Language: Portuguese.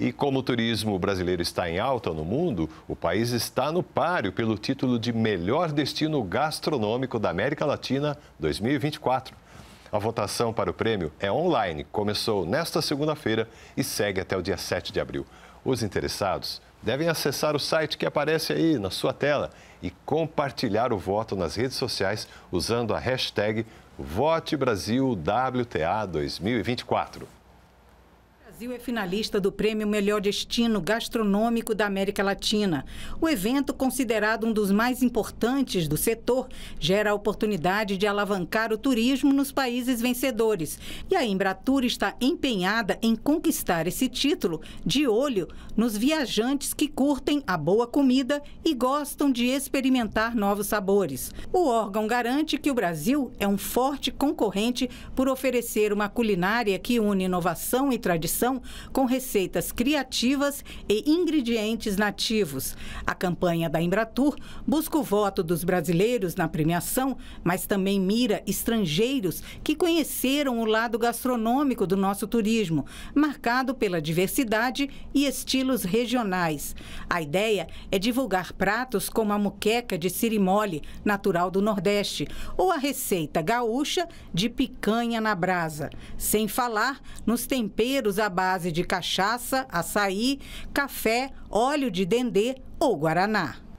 E como o turismo brasileiro está em alta no mundo, o país está no páreo pelo título de melhor destino gastronômico da América Latina 2024. A votação para o prêmio é online, começou nesta segunda-feira e segue até o dia 7 de abril. Os interessados devem acessar o site que aparece aí na sua tela e compartilhar o voto nas redes sociais usando a hashtag VoteBrasilWTA2024. Brasil é finalista do Prêmio Melhor Destino Gastronômico da América Latina. O evento, considerado um dos mais importantes do setor, gera a oportunidade de alavancar o turismo nos países vencedores. E a Embratur está empenhada em conquistar esse título de olho nos viajantes que curtem a boa comida e gostam de experimentar novos sabores. O órgão garante que o Brasil é um forte concorrente por oferecer uma culinária que une inovação e tradição com receitas criativas e ingredientes nativos. A campanha da Embratur busca o voto dos brasileiros na premiação, mas também mira estrangeiros que conheceram o lado gastronômico do nosso turismo, marcado pela diversidade e estilos regionais. A ideia é divulgar pratos como a muqueca de sirimole, natural do Nordeste, ou a receita gaúcha de picanha na brasa, sem falar nos temperos à base de cachaça, açaí, café, óleo de dendê ou guaraná.